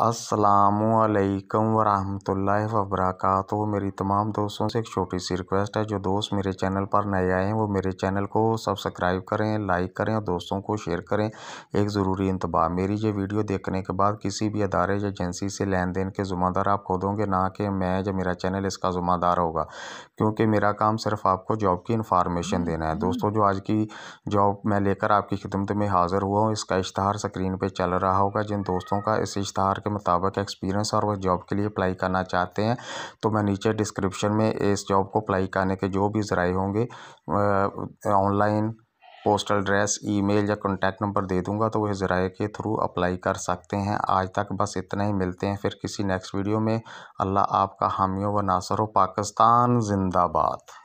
असलकम वरहमतुल्लाहि वबरकत मेरी तमाम दोस्तों से एक छोटी सी रिक्वेस्ट है जो दोस्त मेरे चैनल पर नए आए हैं वो मेरे चैनल को सब्सक्राइब करें लाइक करें और दोस्तों को शेयर करें एक ज़रूरी इंतबाह मेरी ये वीडियो देखने के बाद किसी भी अदारे या एजेंसी से लेन देन के ज़ुम्मेदार आप खुद होंगे ना कि मैं या मेरा चैनल इसका ज़ुम्मेदार होगा क्योंकि मेरा काम सिर्फ आपको जॉब की इन्फॉर्मेशन देना है दोस्तों जो आज की जॉब मैं लेकर आपकी खिदमत में हाज़िर हुआ हूँ इसका इश्तहार स्क्रीन पर चल रहा होगा जिन दोस्तों का इस इश्तहार के मुताबिक एक्सपीरियंस और वह जॉब के लिए अप्लाई करना चाहते हैं तो मैं नीचे डिस्क्रिप्शन में इस जॉब को अप्लाई करने के जो भी ज़राए होंगे ऑनलाइन पोस्टल एड्रेस ईमेल या कॉन्टैक्ट नंबर दे दूंगा तो वह ज़राए के थ्रू अप्लाई कर सकते हैं आज तक बस इतना ही मिलते हैं फिर किसी नेक्स्ट वीडियो में अल्लाह आपका हामियों व नासर हो पाकिस्तान जिंदाबाद